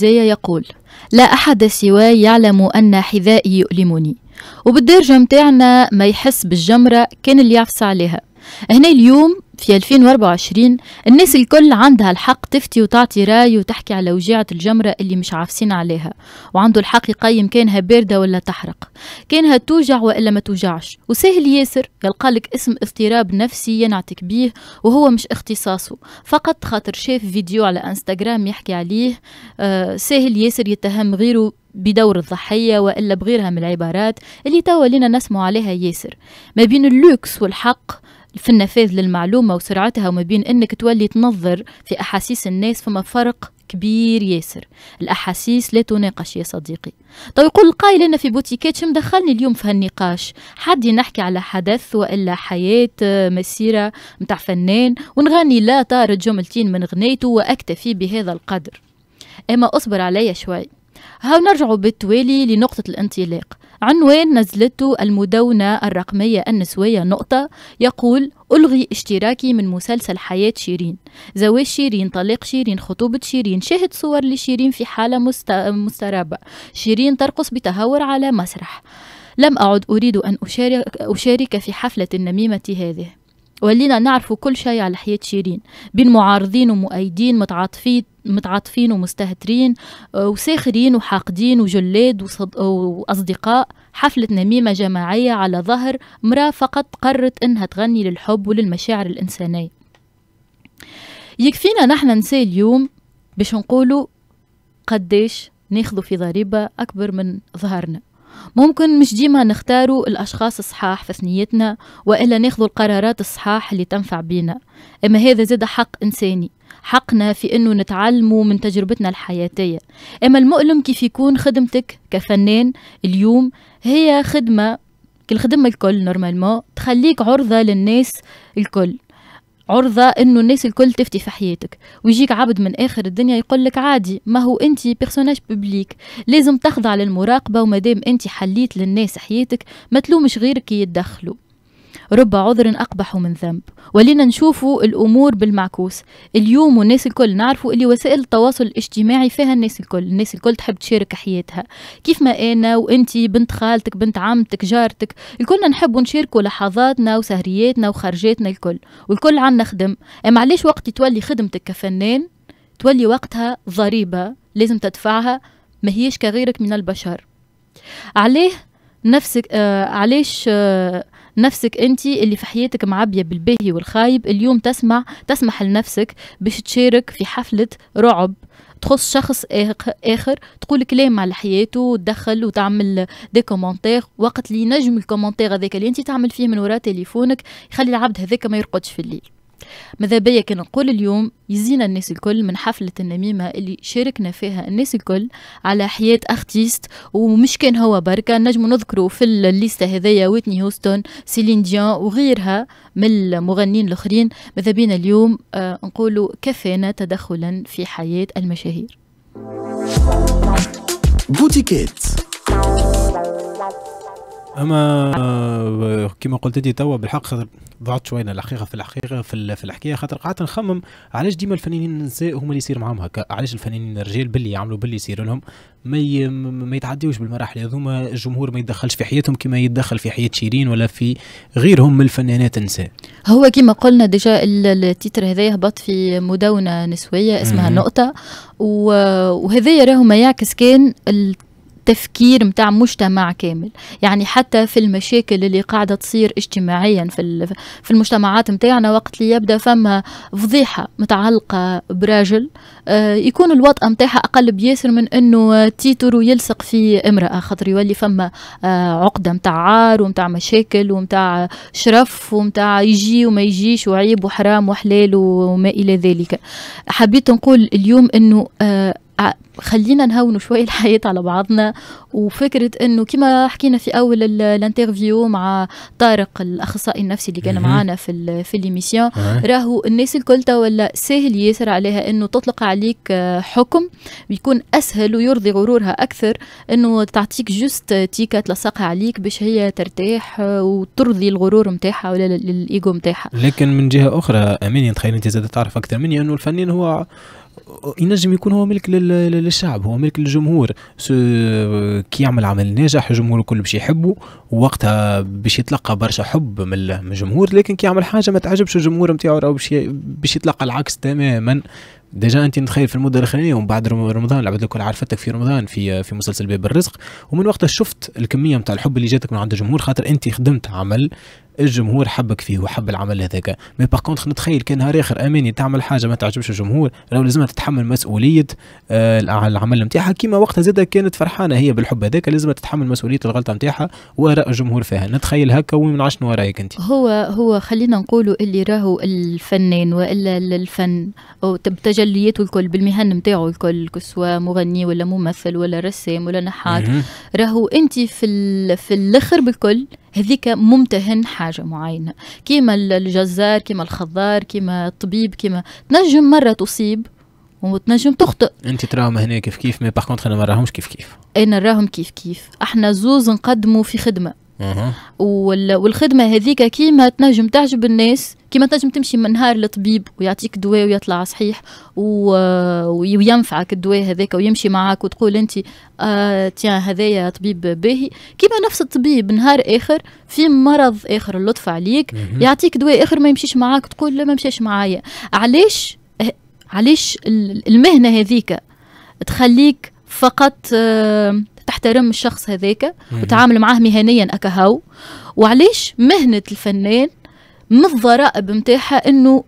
زي يقول لا أحد سواي يعلم أن حذائي يؤلمني وبالدرجة متاعنا ما يحس بالجمرة كان اللي يعفس عليها هنا اليوم في 2024 الناس الكل عندها الحق تفتي وتعطي راي وتحكي على وجيعة الجمرة اللي مش عافسين عليها وعنده الحق يقيم كانها باردة ولا تحرق كانها توجع وإلا ما توجعش وسهل ياسر يلقالك اسم اضطراب نفسي ينعتك بيه وهو مش اختصاصه فقط خاطر شاف فيديو على انستغرام يحكي عليه آه سهل ياسر يتهم غيره بدور الضحية وإلا بغيرها من العبارات اللي توا لنا نسمع عليها ياسر ما بين اللوكس والحق في النفاذ للمعلومه وسرعتها وما بين انك تولي تنظر في احاسيس الناس فما فرق كبير ياسر الاحاسيس لا تناقش يا صديقي تو طيب يقول القائل انا في بوتيكات شم دخلني اليوم في هالنقاش حد نحكي على حدث والا حياه آه، مسيره متاع فنان ونغني لا طارت جملتين من غنيته واكتفي بهذا القدر اما اصبر عليا شوي هاو نرجعوا بالتوالي لنقطة الانطلاق عنوان نزلته المدونة الرقمية النسوية نقطة يقول ألغي اشتراكي من مسلسل حياة شيرين زواج شيرين طلاق شيرين خطوبة شيرين شاهد صور لشيرين في حالة مست... مسترابة شيرين ترقص بتهور على مسرح لم أعد أريد أن أشارك, أشارك في حفلة النميمة هذه ولينا نعرف كل شيء على حياة شيرين بين معارضين ومؤيدين متعاطفين متعاطفين ومستهترين آه، وساخرين وحاقدين وجلاد وصد... وأصدقاء حفلة نميمة جماعية على ظهر مرأة فقط قررت إنها تغني للحب وللمشاعر الإنسانية يكفينا نحن نسي اليوم باش نقولوا قديش ناخذوا في ضريبة أكبر من ظهرنا ممكن مش ديما نختاروا الأشخاص الصحاح في ثنيتنا وإلا ناخذوا القرارات الصحاح اللي تنفع بينا أما هذا زاد حق إنساني حقنا في أنه نتعلموا من تجربتنا الحياتية أما المؤلم كيف يكون خدمتك كفنان اليوم هي خدمة خدمة الكل نورمالمون تخليك عرضة للناس الكل عرضة انه الناس الكل تفتي في حياتك ويجيك عبد من اخر الدنيا يقول لك عادي ما هو انت بيرسوناج بوبليك لازم تخضع للمراقبة ومادام انت حليت للناس حياتك ما تلومش غيرك يتدخلوا رب عذر أقبح من ذنب ولينا نشوفوا الأمور بالمعكوس اليوم والناس الكل نعرفوا اللي وسائل التواصل الاجتماعي فيها الناس الكل الناس الكل تحب تشارك حياتها كيف ما أنا وأنتي بنت خالتك بنت عمتك جارتك الكلنا نحب نشارك لحظاتنا وسهرياتنا وخرجاتنا الكل والكل عنا خدم أما علاش وقت تولي خدمتك كفنان تولي وقتها ضريبة لازم تدفعها ما هيش كغيرك من البشر عليه نفسك آه علاش آه نفسك انت اللي في حياتك معبيه بالباهي والخايب اليوم تسمع تسمح لنفسك باش تشارك في حفله رعب تخص شخص اخر تقول كلام على حياته وتدخل وتعمل دي كومونتير وقت اللي نجم الكومونتير هذاك اللي انت تعمل فيه من وراء تليفونك يخلي العبد هذاك ما يرقدش في الليل ماذا بيا كان نقول اليوم يزينا الناس الكل من حفلة النميمة اللي شاركنا فيها الناس الكل على حياة أختيست ومش كان هو بركة نجم نذكره في الليستة هذية ويتني هوستون سيلين ديان وغيرها من المغنيين الآخرين ماذا بينا اليوم آه نقولوا كفانا تدخلا في حياة المشاهير بوتيكيت اما آه، كما قلت انت توا بالحق خاطر ضعت شويه الحقيقه في الحقيقه في, في الحكايه خاطر قعدت نخمم علاش ديما الفنانين النساء هما اللي يصير معاهم هكا علاش الفنانين الرجال باللي يعملوا باللي يصير لهم ما ي... ما يتعديوش بالمراحل هذوما الجمهور ما يتدخلش في حياتهم كما يتدخل في حياه شيرين ولا في غيرهم من الفنانات النساء هو كما قلنا ديجا التيتر هذا هبط في مدونه نسويه اسمها م -م. نقطه و... وهذا راهو ما يعكس كان التفكير متاع مجتمع كامل يعني حتى في المشاكل اللي قاعدة تصير اجتماعيا في, في المجتمعات متاعنا وقت اللي يبدأ فما فضيحة متعلقة براجل آه، يكون الوطأة متاعها أقل بياسر من أنه تيتر ويلصق في امرأة خاطر يولي فما آه، عقدة متاع عار ومتاع مشاكل ومتاع شرف ومتاع يجي وما يجيش وعيب وحرام وحلال وما إلى ذلك حبيت نقول اليوم أنه آه، خلينا نهونوا شوي الحياة على بعضنا وفكرة انه كما حكينا في اول الانترفيو مع طارق الاخصائي النفسي اللي كان معنا في في الليميسيون راهو الناس الكل ولا سهل ياسر عليها انه تطلق عليك آه، حكم بيكون اسهل ويرضي غرورها اكثر انه تعطيك جوست تيكة تلصقها عليك باش هي ترتاح آه، وترضي الغرور نتاعها ولا الايجو نتاعها لكن من جهة اخرى امين تخيل انت زادة تعرف اكثر مني انه الفنان هو ينجم يكون هو ملك للشعب هو ملك للجمهور كي يعمل عمل ناجح الجمهور الكل باش يحبه وقتها باش يتلقى برشا حب من الجمهور لكن كي يعمل حاجه ما تعجبش الجمهور نتاعو راه باش يتلقى العكس تماما ديجا انت نتخيل في المده الاخرانيه ومن بعد رمضان العباد الكل عرفتك في رمضان في في مسلسل باب الرزق ومن وقتها شفت الكميه نتاع الحب اللي جاتك من عند الجمهور خاطر انت خدمت عمل الجمهور حبك فيه وحب العمل هذاك مي باغ كونتخ نتخيل كان نهار اخر اماني تعمل حاجه ما تعجبش الجمهور راهو لازمها تتحمل مسؤوليه آه العمل نتاعها كيما وقتها زاده كانت فرحانه هي بالحب هذاك لازمها تتحمل مسؤوليه الغلطه نتاعها وراء الجمهور فيها نتخيل هكا وين عشنا رايك انت هو هو خلينا نقولوا اللي راهو الفنان والا الفن او بتجلياته الكل بالمهن نتاعو الكل كسوا مغني ولا ممثل ولا رسام ولا نحات راهو انت في في الاخر بالكل هذيك ممتهن حاجه معينه كيما الجزار كيما الخضار كيما الطبيب كيما تنجم مره تصيب وتنجم تخطئ انت تراهم هنا كيف كيف مي باغ كونتخ انا ما راهمش كيف كيف انا راهم كيف كيف احنا زوز نقدموا في خدمه والخدمه هذيك كيما تنجم تعجب الناس كيما تنجم تمشي من نهار للطبيب ويعطيك دواء ويطلع صحيح وينفعك الدواء هذاك ويمشي معاك وتقول انت آه تيان هذايا طبيب باهي كيما نفس الطبيب نهار اخر في مرض اخر اللطف عليك يعطيك دواء اخر ما يمشيش معاك تقول لا ما مشاش معايا علاش أه، علاش المهنه هذيك تخليك فقط آه تحترم الشخص هذاك وتعامل معاه مهنيا أكهو وعليش مهنة الفنان من الضرائب متاعها أنه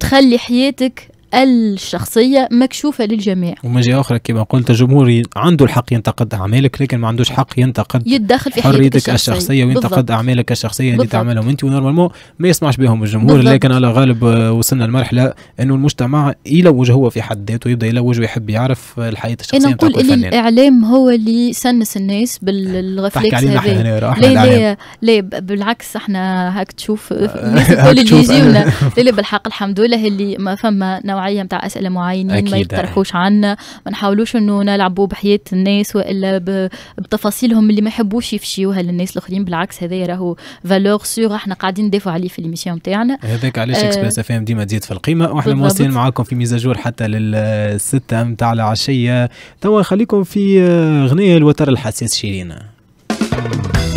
تخلي حياتك الشخصية مكشوفة للجميع ومن جهة أخرى كما قلت جمهوري عنده الحق ينتقد أعمالك لكن ما عندوش حق ينتقد يتدخل في حريتك الشخصية, الشخصية وينتقد بالضبط. أعمالك الشخصية اللي تعملهم أنت ونورمالمون ما يسمعش بهم الجمهور بالضبط. لكن على غالب آه، وصلنا لمرحلة أنه المجتمع يلوج هو في حد ذاته يبدأ يلوج ويحب يعرف الحياة الشخصية أنا نقول اللي الإعلام هو اللي يسنس الناس بالرفلكس هذا احنا لا لا بالعكس احنا هاك تشوف الناس اللي يجيونا لا بالحق الحمد لله اللي ما فما نوع نوعيه متاع اسئله معينين ما يقترحوش عنا ما نحاولوش انه نلعبوا بحياه الناس والا بتفاصيلهم اللي ما يحبوش يفشيوها للناس الاخرين بالعكس هذا راهو فالور سور احنا قاعدين ندافعوا عليه في الميسيون تاعنا هذاك علاش اكسبريس اف ام ديما تزيد في القيمه واحنا مواصلين معاكم في ميزاجور حتى للستة متاع العشيه توا خليكم في آه، غنيه الوتر الحساس شيرين